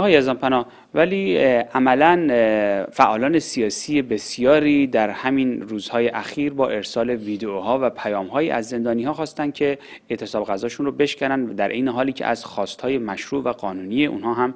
آقای پناه ولی عملا فعالان سیاسی بسیاری در همین روزهای اخیر با ارسال ویدئوها و پیامهایی از زندانی ها خواستن که اعتصاب غذاشون رو بشکنن در این حالی که از خواستهای مشروع و قانونی اونها هم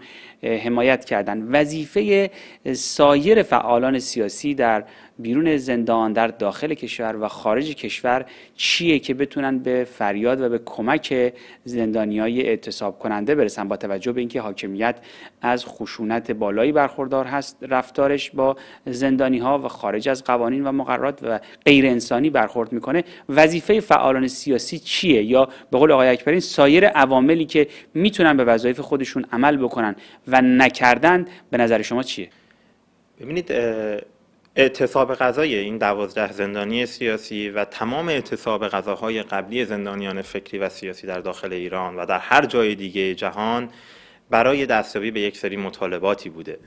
حمایت کردند. وظیفه سایر فعالان سیاسی در بیرون زندان در داخل کشور و خارج کشور چیه که بتونن به فریاد و به کمک زندانی های اعتصاب کننده برسن با توجه به اینکه حاکمیت از خشونت بالایی برخوردار هست رفتارش با زندانی ها و خارج از قوانین و مقررات و غیر انسانی برخورد میکنه وظیفه فعالان سیاسی چیه یا به قول آقای اکبرین سایر عواملی که میتونن به وظایف خودشون عمل بکنن و نکردن به نظر شما چیه ببینید اعتصاب غذای این دوازده زندانی سیاسی و تمام اعتصاب غذاهای قبلی زندانیان فکری و سیاسی در داخل ایران و در هر جای دیگه جهان برای دستیابی به یک سری مطالباتی بوده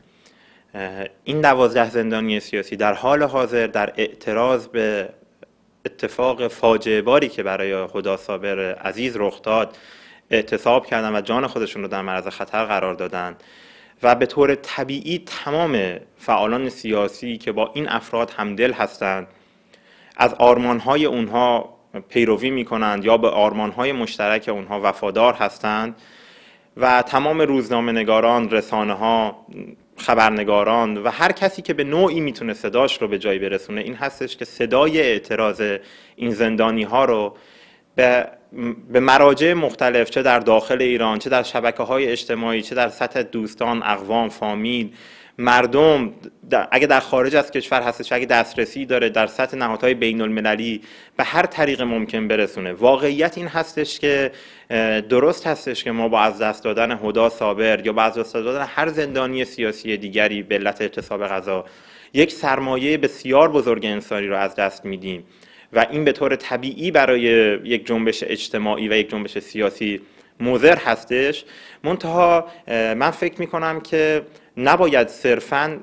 این دوازده زندانی سیاسی در حال حاضر در اعتراض به اتفاق فاجعه باری که برای خدا صابر عزیز رخ داد اعتصاب کردن و جان خودشون رو در معرض خطر قرار دادند و به طور طبیعی تمام فعالان سیاسی که با این افراد همدل هستند از آرمانهای اونها پیروی می کنند یا به آرمانهای مشترک اونها وفادار هستند و تمام روزنامه نگاران، رسانه ها، خبرنگاران و هر کسی که به نوعی میتونه صداش رو به جایی برسونه این هستش که صدای اعتراض این زندانی ها رو به به مراجع مختلف چه در داخل ایران چه در شبکه های اجتماعی چه در سطح دوستان اقوام فامیل مردم اگر اگه در خارج از کشور هستش اگه دسترسی داره در سطح نهادهای بین المللی به هر طریق ممکن برسونه واقعیت این هستش که درست هستش که ما با از دست دادن هدا صابر یا با از دست دادن هر زندانی سیاسی دیگری به علت اعتصاب غذا یک سرمایه بسیار بزرگ انسانی رو از دست میدیم و این به طور طبیعی برای یک جنبش اجتماعی و یک جنبش سیاسی مذر هستش منتها من فکر میکنم که نباید صرفا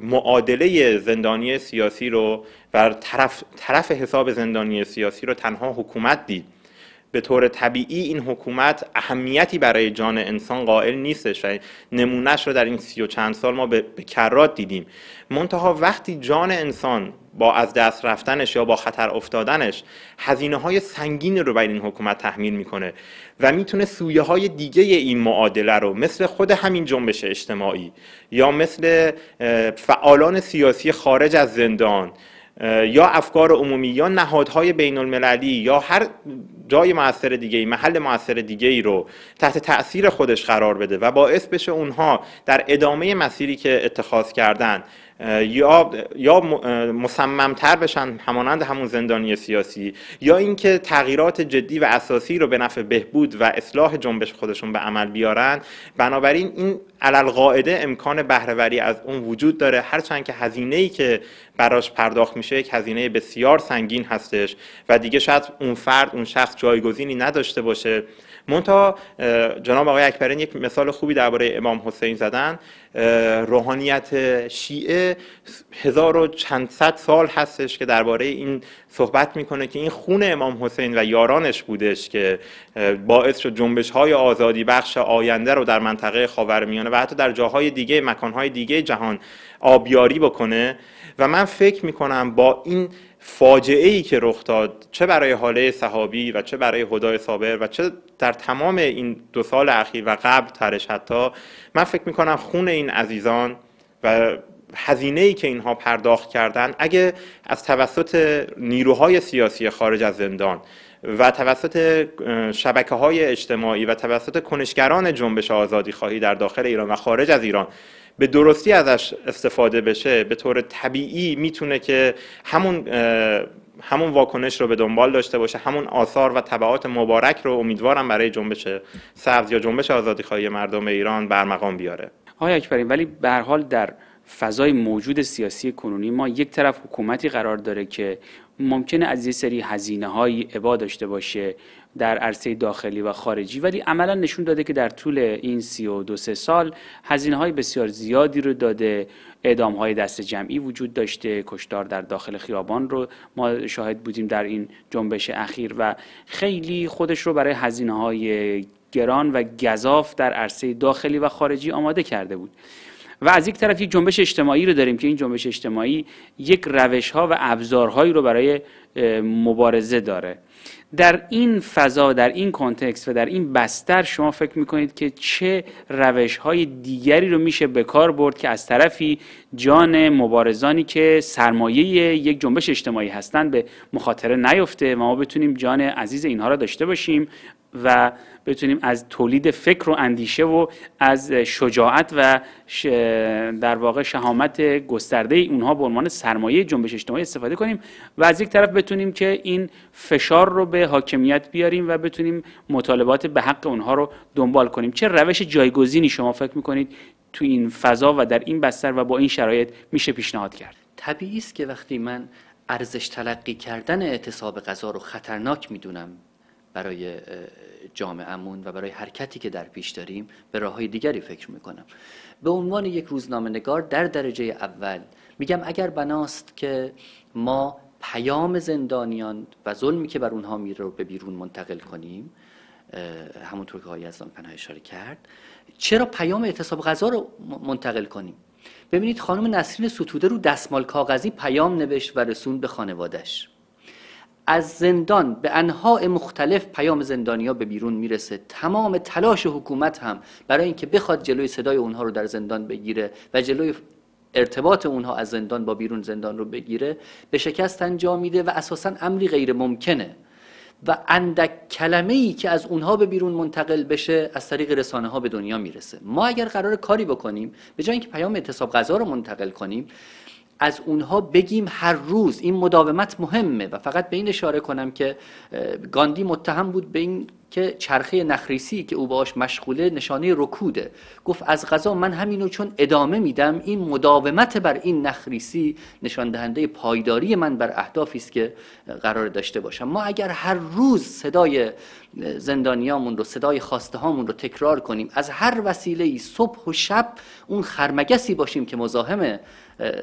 معادله زندانی سیاسی رو و طرف, طرف حساب زندانی سیاسی رو تنها حکومت دید به طور طبیعی این حکومت اهمیتی برای جان انسان قائل نیستش و نمونهش رو در این سی و چند سال ما به, کرات دیدیم منتها وقتی جان انسان با از دست رفتنش یا با خطر افتادنش هزینه های سنگین رو بر این حکومت تحمیل میکنه و میتونه سویه های دیگه این معادله رو مثل خود همین جنبش اجتماعی یا مثل فعالان سیاسی خارج از زندان یا افکار عمومی یا نهادهای بین المللی یا هر جای موثر دیگه ای محل موثر دیگه ای رو تحت تاثیر خودش قرار بده و باعث بشه اونها در ادامه مسیری که اتخاذ کردن یا یا مصممتر بشن همانند همون زندانی سیاسی یا اینکه تغییرات جدی و اساسی رو به نفع بهبود و اصلاح جنبش خودشون به عمل بیارن بنابراین این قاعده امکان بهرهوری از اون وجود داره هرچند که هزینه ای که براش پرداخت میشه یک هزینه بسیار سنگین هستش و دیگه شاید اون فرد اون شخص جایگزینی نداشته باشه مونتا جناب آقای اکبرین یک مثال خوبی درباره امام حسین زدن روحانیت شیعه هزار و چند صد سال هستش که درباره این صحبت میکنه که این خون امام حسین و یارانش بودش که باعث شد جنبش های آزادی بخش آینده رو در منطقه خاورمیانه و حتی در جاهای دیگه مکانهای دیگه جهان آبیاری بکنه و من فکر میکنم با این فاجعه ای که رخ داد چه برای حاله صحابی و چه برای هدای صابر و چه در تمام این دو سال اخیر و قبل ترش حتی من فکر می کنم خون این عزیزان و هزینه ای که اینها پرداخت کردن اگه از توسط نیروهای سیاسی خارج از زندان و توسط شبکه های اجتماعی و توسط کنشگران جنبش آزادی خواهی در داخل ایران و خارج از ایران به درستی ازش استفاده بشه به طور طبیعی میتونه که همون همون واکنش رو به دنبال داشته باشه همون آثار و طبعات مبارک رو امیدوارم برای جنبش سبز یا جنبش آزادیخواهی مردم ایران برمقام بیاره آقای اکبرین ولی به حال در فضای موجود سیاسی کنونی ما یک طرف حکومتی قرار داره که ممکنه از یه سری هزینه های عبا داشته باشه در عرصه داخلی و خارجی ولی عملا نشون داده که در طول این سی و دو سه سال هزینه های بسیار زیادی رو داده اعدام های دست جمعی وجود داشته کشتار در داخل خیابان رو ما شاهد بودیم در این جنبش اخیر و خیلی خودش رو برای هزینه های گران و گذاف در عرصه داخلی و خارجی آماده کرده بود و از یک طرف یک جنبش اجتماعی رو داریم که این جنبش اجتماعی یک روش ها و ابزارهایی رو برای مبارزه داره در این فضا در این کانتکست و در این بستر شما فکر میکنید که چه روش های دیگری رو میشه به کار برد که از طرفی جان مبارزانی که سرمایه یک جنبش اجتماعی هستند به مخاطره نیفته و ما بتونیم جان عزیز اینها را داشته باشیم و بتونیم از تولید فکر و اندیشه و از شجاعت و در واقع شهامت گسترده اونها به عنوان سرمایه جنبش اجتماعی استفاده کنیم و از یک طرف بتونیم که این فشار رو به حاکمیت بیاریم و بتونیم مطالبات به حق اونها رو دنبال کنیم چه روش جایگزینی شما فکر میکنید تو این فضا و در این بستر و با این شرایط میشه پیشنهاد کرد طبیعی است که وقتی من ارزش تلقی کردن اعتصاب غذا رو خطرناک میدونم برای جامعهمون و برای حرکتی که در پیش داریم به راه های دیگری فکر میکنم به عنوان یک روزنامه نگار در درجه اول میگم اگر بناست که ما پیام زندانیان و ظلمی که بر اونها میره رو به بیرون منتقل کنیم همونطور که آقای ازدان پناه اشاره کرد چرا پیام اعتصاب غذا رو منتقل کنیم ببینید خانم نسرین ستوده رو دستمال کاغذی پیام نوشت و رسون به خانوادش از زندان به انواع مختلف پیام زندانیا به بیرون میرسه تمام تلاش حکومت هم برای اینکه بخواد جلوی صدای اونها رو در زندان بگیره و جلوی ارتباط اونها از زندان با بیرون زندان رو بگیره به شکست انجام میده و اساسا امری غیر ممکنه و اندک کلمه ای که از اونها به بیرون منتقل بشه از طریق رسانه ها به دنیا میرسه ما اگر قرار کاری بکنیم به جای اینکه پیام اعتصاب غذا رو منتقل کنیم از اونها بگیم هر روز این مداومت مهمه و فقط به این اشاره کنم که گاندی متهم بود به این که چرخه نخریسی که او باش مشغوله نشانه رکوده گفت از غذا من همینو چون ادامه میدم این مداومت بر این نخریسی نشان دهنده پایداری من بر اهدافی است که قرار داشته باشم ما اگر هر روز صدای زندانیامون رو صدای خواسته هامون رو تکرار کنیم از هر وسیله ای صبح و شب اون خرمگسی باشیم که مزاحم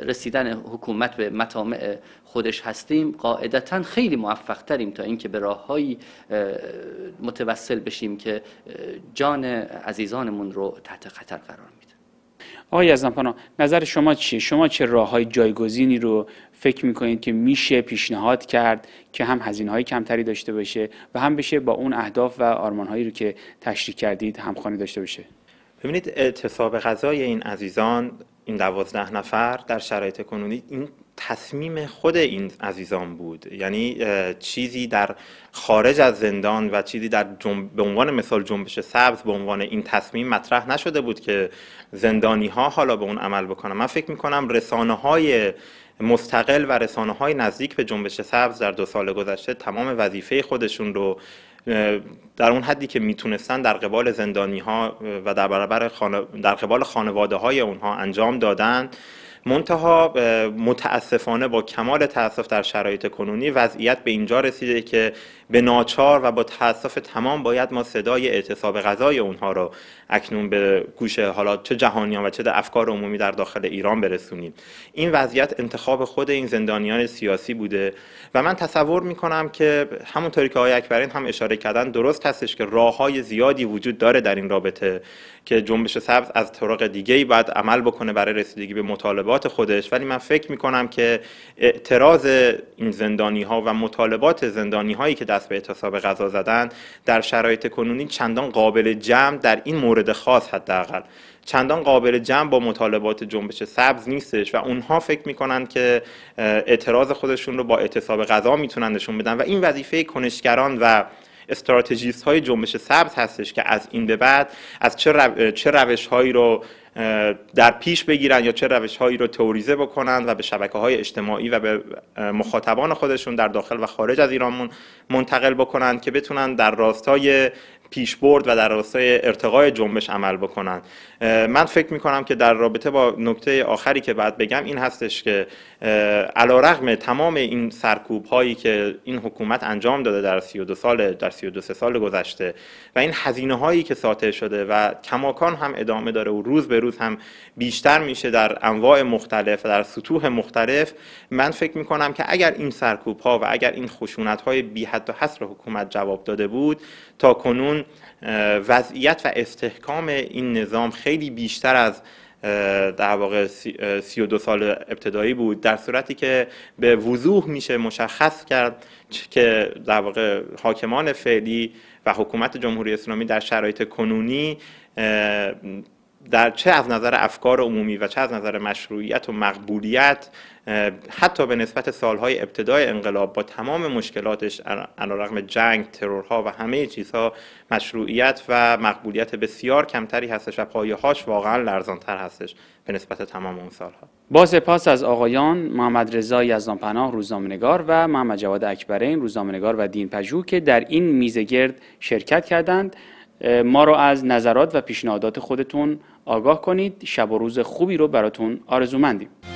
رسیدن حکومت به مطامع خودش هستیم قاعدتا خیلی موفق تریم تا اینکه به راههایی متوسل بشیم که جان عزیزانمون رو تحت خطر قرار میده آقای ازنپانا نظر شما چیه شما چه راه های جایگزینی رو فکر میکنید که میشه پیشنهاد کرد که هم هزینه های کمتری داشته باشه و هم بشه با اون اهداف و آرمان هایی رو که تشریح کردید همخوانی داشته باشه ببینید اعتصاب غذای این عزیزان این دوازده نفر در شرایط کنونی این تصمیم خود این عزیزان بود یعنی چیزی در خارج از زندان و چیزی در جنب... به عنوان مثال جنبش سبز به عنوان این تصمیم مطرح نشده بود که زندانی ها حالا به اون عمل بکنن من فکر میکنم رسانه های مستقل و رسانه های نزدیک به جنبش سبز در دو سال گذشته تمام وظیفه خودشون رو در اون حدی که میتونستن در قبال زندانی ها و در برابر در قبال خانواده های اونها انجام دادن منتها متاسفانه با کمال تاسف در شرایط کنونی وضعیت به اینجا رسیده که به ناچار و با تاسف تمام باید ما صدای اعتصاب غذای اونها رو اکنون به گوش حالا چه جهانیان و چه افکار عمومی در داخل ایران برسونیم این وضعیت انتخاب خود این زندانیان سیاسی بوده و من تصور میکنم که همونطوری که آقای اکبرین هم اشاره کردن درست هستش که راه های زیادی وجود داره در این رابطه که جنبش سبز از طرق دیگه ای باید عمل بکنه برای رسیدگی به مطالبات خودش ولی من فکر میکنم که اعتراض این زندانی ها و مطالبات زندانی هایی که در دست به اعتصاب غذا زدن در شرایط کنونی چندان قابل جمع در این مورد خاص حداقل چندان قابل جمع با مطالبات جنبش سبز نیستش و اونها فکر میکنن که اعتراض خودشون رو با اعتصاب غذا میتونن نشون بدن و این وظیفه کنشگران و استراتژیست های جنبش سبز هستش که از این به بعد از چه, چه روش هایی رو در پیش بگیرن یا چه روش هایی رو توریزه بکنن و به شبکه های اجتماعی و به مخاطبان خودشون در داخل و خارج از ایران منتقل بکنن که بتونن در راستای پیش برد و در راستای ارتقای جنبش عمل بکنن من فکر می کنم که در رابطه با نکته آخری که بعد بگم این هستش که علا رغم تمام این سرکوب هایی که این حکومت انجام داده در 32 سال در 32 سال گذشته و این هزینه هایی که ساطع شده و کماکان هم ادامه داره و روز به روز هم بیشتر میشه در انواع مختلف و در سطوح مختلف من فکر می کنم که اگر این سرکوب ها و اگر این خشونت های بی حد و حصر حکومت جواب داده بود تا کنون وضعیت و استحکام این نظام خیلی بیشتر از در واقع دو سال ابتدایی بود در صورتی که به وضوح میشه مشخص کرد که در واقع حاکمان فعلی و حکومت جمهوری اسلامی در شرایط کنونی در چه از نظر افکار عمومی و چه از نظر مشروعیت و مقبولیت حتی به نسبت سالهای ابتدای انقلاب با تمام مشکلاتش علیرغم جنگ ترورها و همه چیزها مشروعیت و مقبولیت بسیار کمتری هستش و پایه هاش واقعا لرزانتر هستش به نسبت تمام اون سالها با سپاس از آقایان محمد رضا یزدانپناه روزامنگار و محمد جواد اکبرین روزامنگار و دین پژو که در این میزه گرد شرکت کردند ما رو از نظرات و پیشنهادات خودتون آگاه کنید شب و روز خوبی رو براتون آرزومندیم